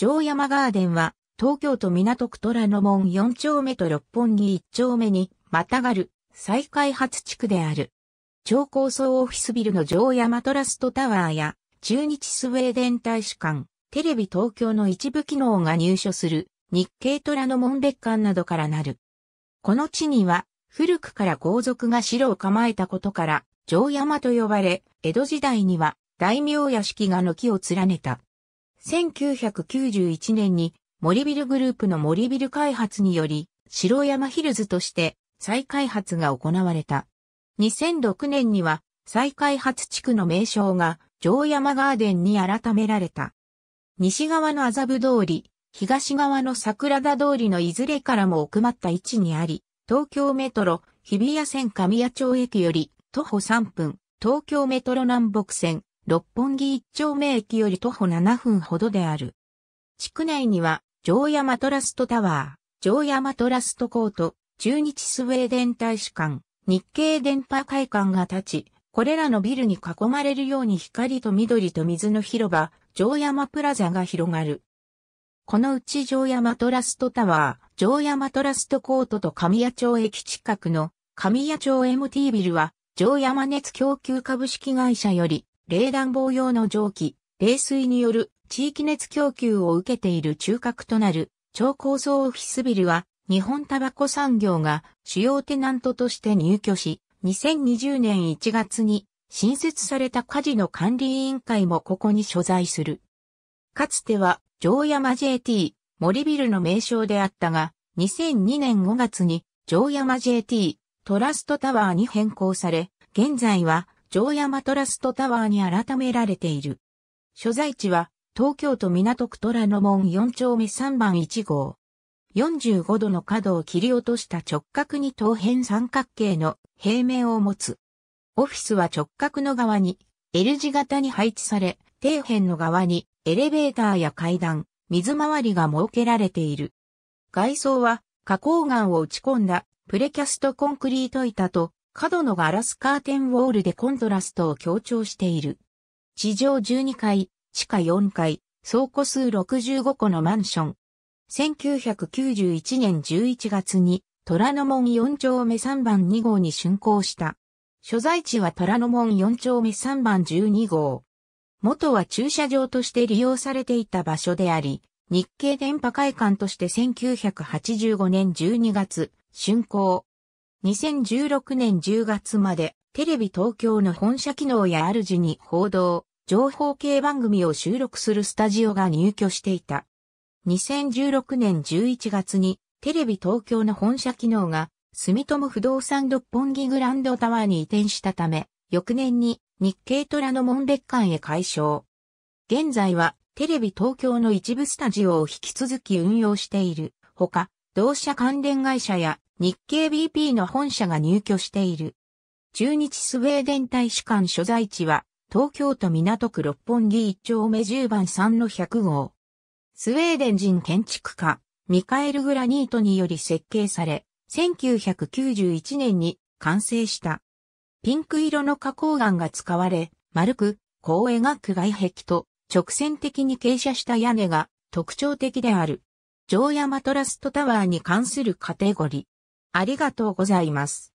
城山ガーデンは、東京都港区虎ノ門4丁目と六本木1丁目に、またがる、再開発地区である。超高層オフィスビルの城山トラストタワーや、中日スウェーデン大使館、テレビ東京の一部機能が入所する、日系虎ノ門別館などからなる。この地には、古くから豪族が城を構えたことから、城山と呼ばれ、江戸時代には大名屋敷が軒を連ねた。1991年に森ビルグループの森ビル開発により、白山ヒルズとして再開発が行われた。2006年には再開発地区の名称が城山ガーデンに改められた。西側の麻布通り、東側の桜田通りのいずれからも奥まった位置にあり、東京メトロ日比谷線神谷町駅より徒歩3分、東京メトロ南北線六本木一丁目駅より徒歩7分ほどである。地区内には、城山トラストタワー、城山トラストコート、中日スウェーデン大使館、日系電波会館が立ち、これらのビルに囲まれるように光と緑と水の広場、城山プラザが広がる。このうち城山トラストタワー、城山トラストコートと神谷町駅近くの神谷町 MT ビルは、城山熱供給株式会社より冷暖房用の蒸気、冷水による地域熱供給を受けている中核となる超高層オフィスビルは日本タバコ産業が主要テナントとして入居し、2020年1月に新設された火事の管理委員会もここに所在する。かつては城山 JT 森ビルの名称であったが、2002年5月に城山 JT トラストタワーに変更され、現在は城山トラストタワーに改められている。所在地は、東京都港区虎ノ門4丁目3番1号。45度の角を切り落とした直角に等辺三角形の平面を持つ。オフィスは直角の側に L 字型に配置され、底辺の側にエレベーターや階段、水回りが設けられている。外装は花崗岩を打ち込んだプレキャストコンクリート板と角のガラスカーテンウォールでコントラストを強調している。地上12階、地下4階、倉庫数65個のマンション。1991年11月に虎ノ門4丁目3番2号に竣工した。所在地は虎ノ門4丁目3番12号。元は駐車場として利用されていた場所であり、日経電波会館として1985年12月、竣工。2016年10月までテレビ東京の本社機能や主に報道、情報系番組を収録するスタジオが入居していた。2016年11月にテレビ東京の本社機能が住友不動産六本木グランドタワーに移転したため、翌年に日経虎の門別館へ改称。現在はテレビ東京の一部スタジオを引き続き運用しているほか、同社関連会社や日経 BP の本社が入居している。中日スウェーデン大使館所在地は、東京都港区六本木一丁目10番3の100号。スウェーデン人建築家、ミカエル・グラニートにより設計され、1991年に完成した。ピンク色の花崗岩が使われ、丸く、こう描く外壁と直線的に傾斜した屋根が特徴的である。城山トラストタワーに関するカテゴリー。ありがとうございます。